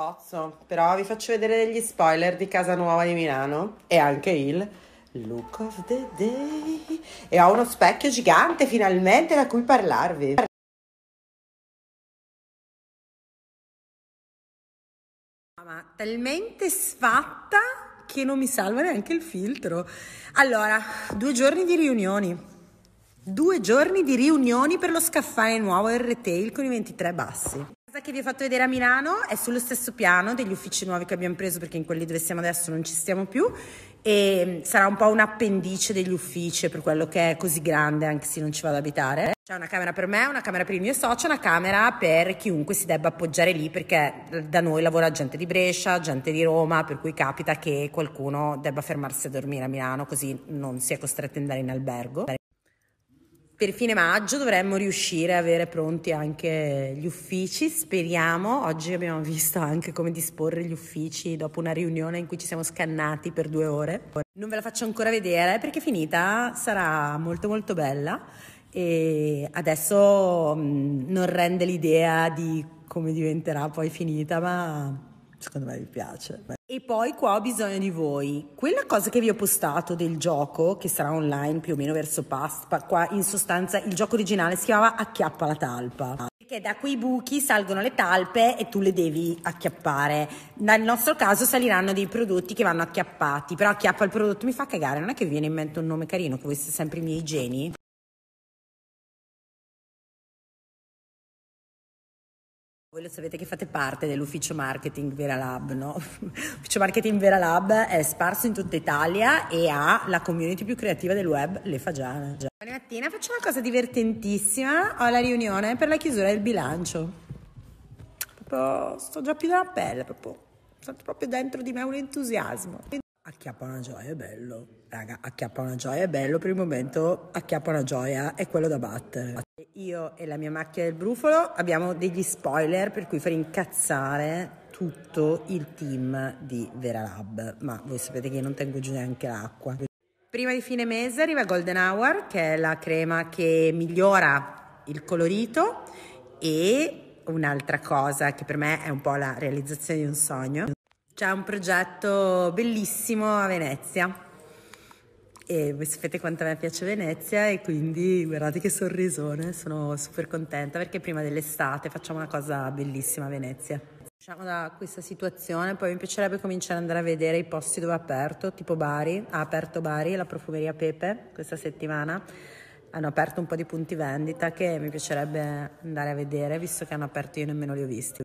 bozzo, però vi faccio vedere degli spoiler di Casa Nuova di Milano e anche il Look of the Day. E ho uno specchio gigante finalmente da cui parlarvi. Ma talmente sfatta che non mi salva neanche il filtro. Allora, due giorni di riunioni. Due giorni di riunioni per lo scaffale nuovo del retail con i 23 bassi casa che vi ho fatto vedere a Milano è sullo stesso piano degli uffici nuovi che abbiamo preso perché in quelli dove siamo adesso non ci stiamo più e sarà un po' un appendice degli uffici per quello che è così grande anche se non ci vado ad abitare. C'è una camera per me, una camera per il mio socio, una camera per chiunque si debba appoggiare lì perché da noi lavora gente di Brescia, gente di Roma, per cui capita che qualcuno debba fermarsi a dormire a Milano così non si è costretto ad andare in albergo per fine maggio dovremmo riuscire a avere pronti anche gli uffici, speriamo. Oggi abbiamo visto anche come disporre gli uffici dopo una riunione in cui ci siamo scannati per due ore. Non ve la faccio ancora vedere perché finita sarà molto molto bella e adesso mm, non rende l'idea di come diventerà poi finita, ma secondo me vi piace. E poi qua ho bisogno di voi. Quella cosa che vi ho postato del gioco, che sarà online più o meno verso Pasqua, qua in sostanza il gioco originale si chiamava Acchiappa la talpa. Perché da quei buchi salgono le talpe e tu le devi acchiappare. Nel nostro caso saliranno dei prodotti che vanno acchiappati, però acchiappa il prodotto mi fa cagare, non è che vi viene in mente un nome carino che voi siete sempre i miei geni. Voi lo sapete che fate parte dell'ufficio marketing Vera Lab, no? L'ufficio marketing Vera Lab è sparso in tutta Italia e ha la community più creativa del web, le fagiane. Buona mattina, faccio una cosa divertentissima, ho la riunione per la chiusura del bilancio. Proprio, sto già più della pelle, proprio, sento proprio dentro di me un entusiasmo. Acchiappa una gioia è bello, raga, acchiappa una gioia è bello, per il momento acchiappa una gioia è quello da battere. Io e la mia macchina del brufolo abbiamo degli spoiler per cui far incazzare tutto il team di Veralab, ma voi sapete che io non tengo giù neanche l'acqua. Prima di fine mese arriva Golden Hour, che è la crema che migliora il colorito e un'altra cosa che per me è un po' la realizzazione di un sogno. C'è un progetto bellissimo a Venezia. E voi sapete quanto a me piace Venezia e quindi guardate che sorrisone, sono super contenta perché prima dell'estate facciamo una cosa bellissima a Venezia. Usciamo da questa situazione, poi mi piacerebbe cominciare ad andare a vedere i posti dove ha aperto, tipo Bari, ha aperto Bari, la profumeria Pepe questa settimana, hanno aperto un po' di punti vendita che mi piacerebbe andare a vedere visto che hanno aperto io nemmeno li ho visti.